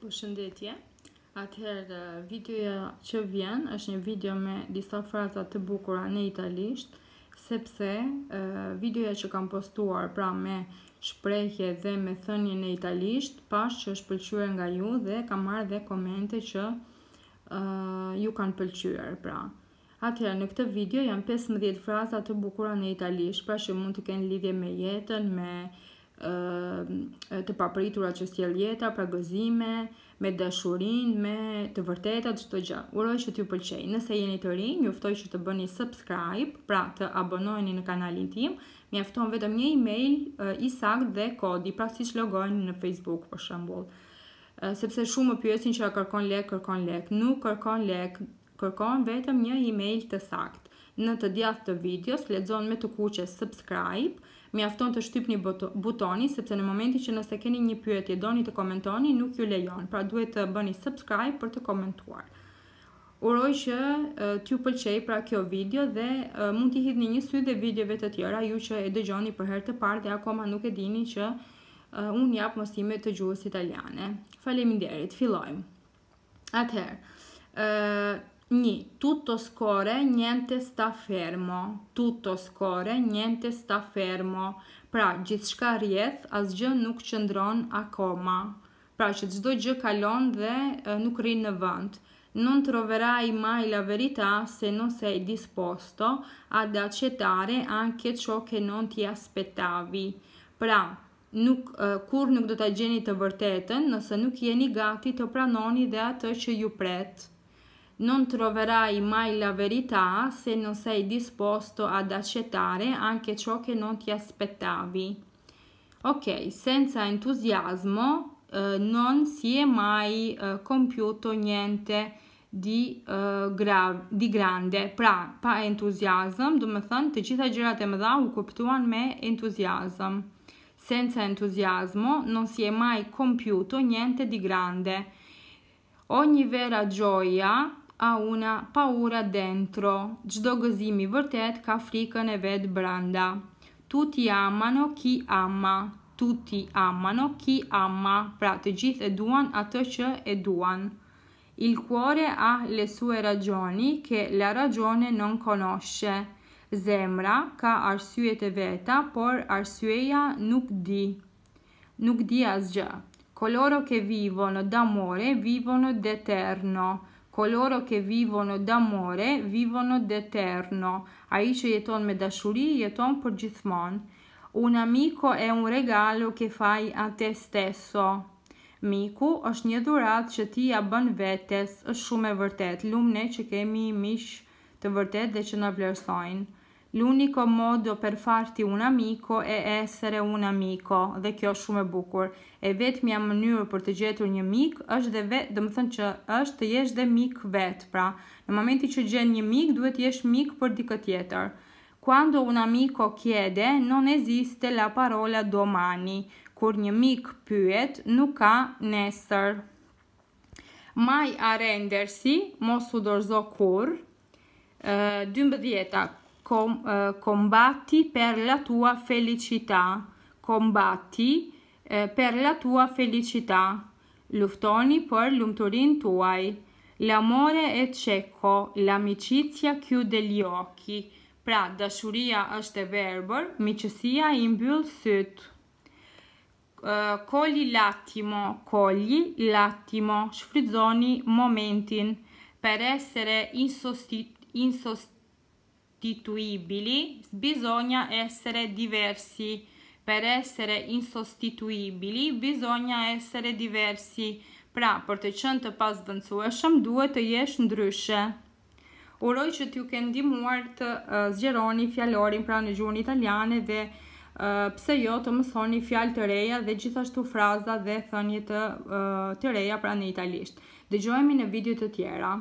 Për shëndetje, atëherë eh, videoja që vjen është një video me disa fraza të bukura në italisht, sepse eh, videoja që kam postuar pra me shprejhje dhe me thënje në italisht, pas që është pëlqyre nga ju dhe kam marrë dhe komente që eh, ju kanë pëlqyre pra. Atëherë, në këtë video janë 15 fraza të bukura në italisht, pra që mund të kenë lidhje me jetën, me të papritura që sjell jeta, pra gëzime, me dashurinë, me të vërtetat çdo gjë. Uroj që t'ju pëlqejë. Nëse jeni të rinj, ju ftoj që të bëni subscribe, pra të abononi në kanalin tim. Mjafton vetëm një email i sakt dhe kodi, pra siç logojnë në Facebook për shembull. Sepse shumë më pyesin që a kërkon lek, kërkon lek. Nuk kërkon lek, kërkon vetëm një email të sakt. Në të djathtë të videos lexon me të kuqe subscribe mi afton të shtyp një butoni, sepse në momenti që nëse keni një pyetje, doni të komentoni, nuk ju lejon, pra duhet të bëni subscribe për të komentuar. Uroj që t'ju pëlqej pra kjo video dhe mund t'i hit një një sy dhe videove të tjera, ju që e dëgjoni për her të parë dhe akoma nuk e dini që unë japë mosime të gjuhës italiane. Falemi ndjerit, fillojmë. Atëherë, Ni, tutto scorre, niente sta fermo. Tutto scorre, niente sta fermo. Pra, gjithë shka rjedh, asgjë nuk qëndron akoma. Pra, që gjdo gjë kalon dhe nuk rinë në vënd. Non troverai mai la verità se non sei disposto ad accettare anche ciò che non ti aspettavi. Pra, nuk, uh, kur nuk do të gjeni të vërtetën, nëse nuk jeni gati të pranoni dhe atë që ju pretë. non troverai mai la verità se non sei disposto ad accettare anche ciò che non ti aspettavi. Ok, senza entusiasmo eh, non si è mai eh, compiuto niente di, eh, gra di grande. Pra, pa entusiasm, do me të gjitha gjërat e mëdha u kuptuan me entusiasm. Senza entusiasmo non si è mai compiuto niente di grande. Ogni vera gioia a una paura dentro, gjdo gëzimi vërtet ka frikën e vetë branda. Tuti amano ki ama, tuti amano ki ama, pra të gjithë e duan atë që e duan. Il cuore ha le sue ragioni, ke la ragione non conosce. Zemra ka arsyet e veta, por arsyeja nuk di. Nuk di asgjë. Koloro ke vivono d'amore, vivono d'eterno. Coloro che vivono d'amore vivono d'eterno. Ai që jeton me dashuri, jeton për gjithmonë. Un amico è un regalo che fai a te stesso. Miku është një dhuratë që ti ja bën vetes, është shumë e vërtet. Lumë ne që kemi miq të vërtet dhe që në vlerësojnë. L'unico modo per farti un amico è essere un amico, dhe kjo është shumë e bukur. E vetë mja mënyrë për të gjetur një mik, është dhe vetë, dhe më thënë që është të jesh dhe mik vetë, pra. Në momenti që gjenë një mik, duhet të jesh mik për dikë tjetër. Quando un amico kjede, non eziste la parola domani, kur një mik pyet, nuk ka nesër. Maj a rendersi, mosu dorzo kurë. 12. com, eh, combatti per la tua felicità, combatti eh, per la tua felicità, luftoni per l'untorin tuoi. L'amore è cieco, l'amicizia chiude gli occhi. Pra dashuria është e verbër, miqësia i mbyll syt. Uh, eh, colli l'attimo, cogli l'attimo, sfrizzoni momentin per essere insostituibile. Insost insostituibili, bisogna essere diversi. Per essere insostituibili, bisogna essere diversi. Pra, për të qënë të pasë dëndësueshëm, duhet të jesh ndryshe. Uroj që t'ju këndi ndimuar të zgjeroni fjallorin pra në gjurën italiane dhe pse jo të mësoni fjall të reja dhe gjithashtu fraza dhe thënjit të reja pra në italisht. Dhe gjojemi në video të tjera.